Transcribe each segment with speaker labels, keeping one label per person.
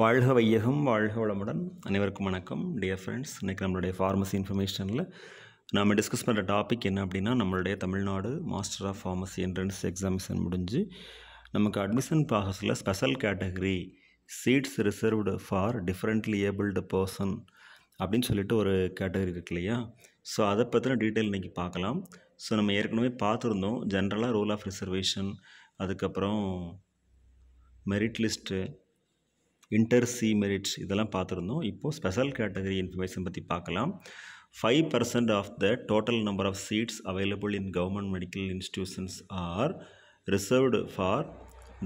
Speaker 1: வாழ்க வையகம் வாழ்க வளமுடன் அனைவருக்கும் வணக்கம் டியர் ஃப்ரெண்ட்ஸ் இன்றைக்கி நம்மளுடைய ஃபார்மசி இன்ஃபர்மேஷனில் நாம் டிஸ்கஸ் பண்ணுற டாபிக் என்ன அப்படின்னா நம்மளுடைய Tamil Nadu master of pharmacy entrance examination முடிஞ்சு நமக்கு அட்மிஷன் ப்ராசஸில் special category seats reserved for differently abled person அப்படின்னு சொல்லிட்டு ஒரு கேட்டகரி இருக்கு இல்லையா ஸோ அதை பற்றின டீட்டெயில் இன்றைக்கி பார்க்கலாம் ஸோ நம்ம ஏற்கனவே பார்த்துருந்தோம் ஜென்ரலாக ரூல் ஆஃப் ரிசர்வேஷன் அதுக்கப்புறம் merit list inter se merits இதெல்லாம் பார்த்துருந்தோம் இப்போது ஸ்பெஷல் கேட்டகரி இன்ஃபர்மேஷன் பற்றி பார்க்கலாம் five percent of the total number of seats available in government medical institutions are reserved for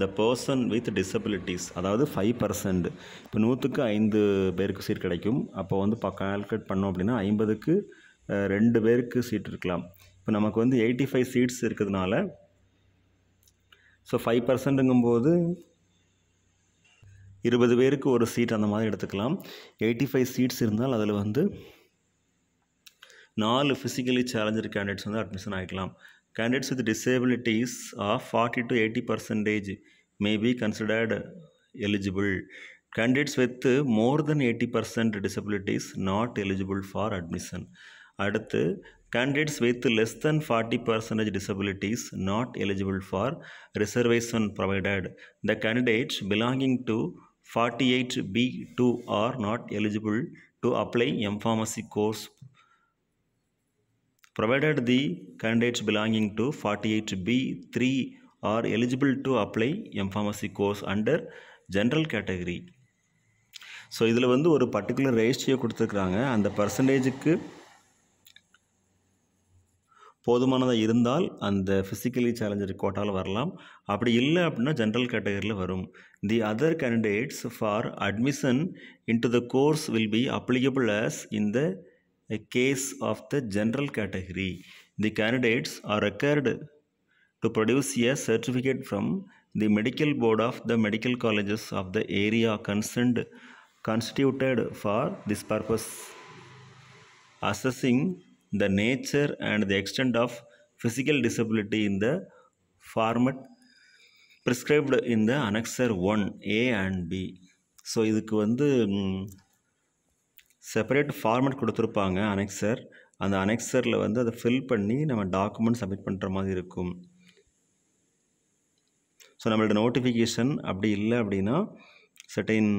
Speaker 1: the person with disabilities அதாவது five percent இப்போ நூற்றுக்கு ஐந்து பேருக்கு சீட் கிடைக்கும் அப்போ வந்து இப்போ கால்குலேட் பண்ணோம் அப்படின்னா ஐம்பதுக்கு ரெண்டு பேருக்கு சீட் இருக்கலாம் இப்போ நமக்கு வந்து எயிட்டி ஃபைவ் சீட்ஸ் இருக்கிறதுனால ஸோ ஃபைவ் பர்சன்ட்டுங்கும்போது இருபது பேருக்கு ஒரு சீட் அந்த மாதிரி எடுத்துக்கலாம் எயிட்டி ஃபைவ் சீட்ஸ் இருந்தால் அதில் வந்து நாலு ஃபிசிக்கலி சேலஞ்சர் கேண்டிடேட்ஸ் வந்து அட்மிஷன் ஆகிக்கலாம் candidates with disabilities of forty to eighty percentage may be considered eligible candidates with more than eighty percent disabilities not eligible for admission அடுத்து candidates with less than forty percentage disabilities not eligible for reservation provided the candidates belonging to forty eight B two are not eligible to apply M pharmacy course provided the candidates belonging to 48B3 are eligible to apply M pharmacy course under general category so இதில் வந்து ஒரு particular ratio கொடுத்துருக்குறாங்க அந்த பர்சன்டேஜுக்கு போதுமானதாக இருந்தால் அந்த physically challenger கோட்டால் வரலாம் அப்படி இல்லை அப்படின்னா ஜென்ரல் கேட்டகரியில் வரும் the other candidates for admission in to the course will be applicable as in the case of the general category the candidates are required to produce a certificate from the medical board of the medical colleges of the area concerned constituted for this purpose assessing the nature and the extent of physical disability in the format prescribed in the annexure one A and B so இதுக்கு வந்து separate format கொடுத்துருப்பாங்க annexure அந்த அனெக்சரில் வந்து அதை fill பண்ணி நம்ம document submit பண்ணுற மாதிரி இருக்கும் ஸோ நம்மளோட நோட்டிஃபிகேஷன் அப்படி இல்லை அப்படின்னா செட்டைன்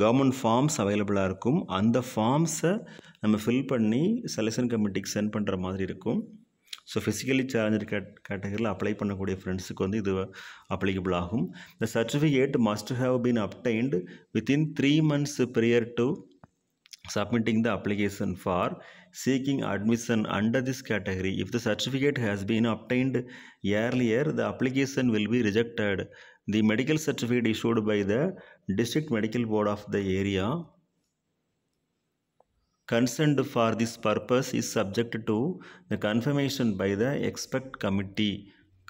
Speaker 1: கவர்மெண்ட் ஃபார்ம்ஸ் அவைலபிளாக இருக்கும் அந்த ஃபார்ம்ஸை நம்ம ஃபில் பண்ணி செலெக்ஷன் கமிட்டிக்கு சென்ட் பண்ணுற மாதிரி இருக்கும் ஸோ ஃபிசிக்கலி சேலஞ்சர் கேட் கேட்டகரியில் அப்ளை பண்ணக்கூடிய ஃப்ரெண்ட்ஸுக்கு வந்து இது அப்ளிகபிள் ஆகும் the certificate must have been obtained within three months prior to submitting the application for seeking admission under this category if the certificate has been obtained earlier the application will be rejected The medical certificate issued by the district medical board of the area concerned for this purpose is subject to the confirmation by the expert committee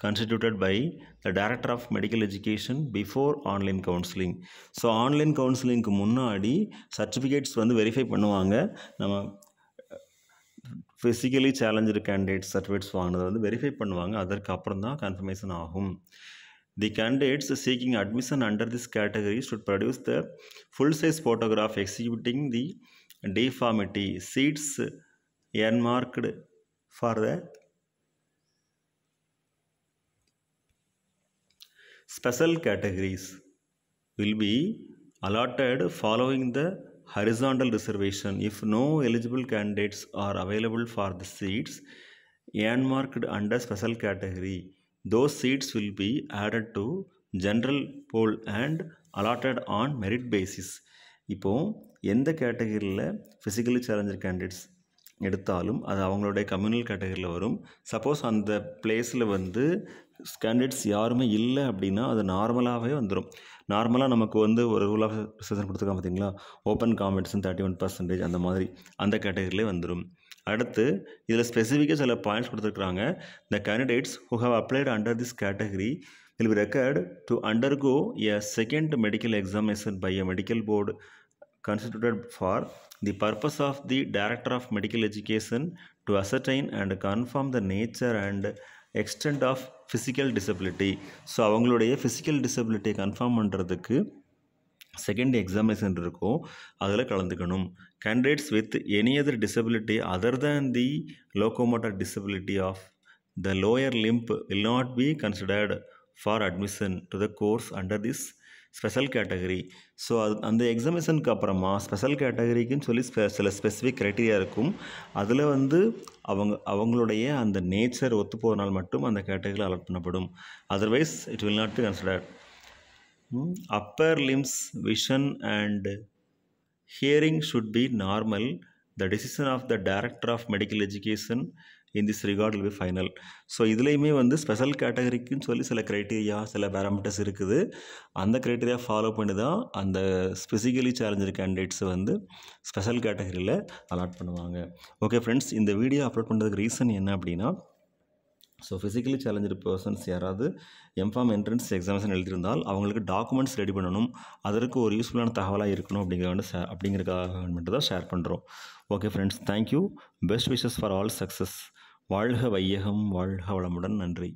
Speaker 1: constituted by the director of medical education before online counseling so online கவுன்சிலிங்க்கு முன்னாடி certificates வந்து verify பண்ணுவாங்க நம்ம physically challenge candidate certificates வாங்கினதை வந்து verify பண்ணுவாங்க அதற்கு அப்புறம் தான் கன்ஃபர்மேஷன் ஆகும் The candidates seeking admission under this category should produce the full-size photograph exhibiting the deformity seats earmarked for the special categories will be allotted following the horizontal reservation if no eligible candidates are available for the seats earmarked under special category Those seats will be added to general poll and allotted on merit basis. இப்போது எந்த கேட்டகரியில் physically challenger candidates எடுத்தாலும் அது அவங்களுடைய communal கேட்டகரியில் வரும் suppose அந்த பிளேஸில் வந்து கேண்டிடேட்ஸ் யாருமே இல்லை அப்படின்னா அது நார்மலாகவே வந்துடும் நார்மலாக நமக்கு வந்து ஒரு ரூல் ஆஃப் செஷன் கொடுத்துருக்காங்க பார்த்தீங்களா ஓப்பன் காமெண்ட்ஸ்னு தேர்ட்டி ஒன் பர்சன்டேஜ் அந்த மாதிரி அந்த கேட்டகரியிலே வந்துடும் அடுத்து இதில் ஸ்பெசிஃபிக்காக சில பாயிண்ட்ஸ் கொடுத்துருக்குறாங்க the candidates who have applied under this category will be required to undergo a second medical examination by a medical board constituted for the purpose of the director of medical education to ascertain and confirm the nature and extent of physical disability so அவங்களுடைய physical டிசபிலிட்டியை confirm பண்ணுறதுக்கு second examination இருக்கோ அதில் கலந்துக்கணும் candidates with any other disability other than the locomotor disability of the lower lymph will not be considered for admission to the course under this special category so அது அந்த எக்ஸாமினேஷனுக்கு அப்புறமா special கேட்டகரிக்குன்னு சொல்லி ஸ்பெ சில specific criteria இருக்கும் அதில் வந்து அவங்க அவங்களுடைய அந்த நேச்சர் ஒத்து போகிறனால் மட்டும் அந்த கேட்டகரியில் அலாட் பண்ணப்படும் otherwise it will not be considered upper limbs vision and hearing should be normal the decision of the director of medical education in this regard will be final so இதுலேயுமே வந்து special கேட்டகரிக்குன்னு சொல்லி சில criteria சில parameters இருக்குது அந்த criteria follow பண்ணி தான் அந்த ஸ்பெசிக்கலி சேலஞ்சர் கேண்டிடேட்ஸை வந்து ஸ்பெஷல் கேட்டகரியில் அலாட் பண்ணுவாங்க ஓகே ஃப்ரெண்ட்ஸ் இந்த வீடியோ அப்லோட் பண்ணுறதுக்கு ரீசன் என்ன அப்படின்னா ஸோ ஃபிசிக்கலி சேலஞ்சு பர்சன்ஸ் யாராவது எம்ஃபார்ம் என்ட்ரன்ஸ் எக்ஸாமினேஷன் எழுதியிருந்தால் அவங்களுக்கு டாக்குமெண்ட்ஸ் ரெடி பண்ணணும் அதற்கு ஒரு யூஸ்ஃபுல்லான தகவலாக இருக்கணும் அப்படிங்கிற வந்து அப்படிங்கிறதுக்காக மட்டும் தான் ஷேர் பண்ணுறோம் okay friends thank you best wishes for all success வாழ்க வையகம் வாழ்க வளமுடன் நன்றி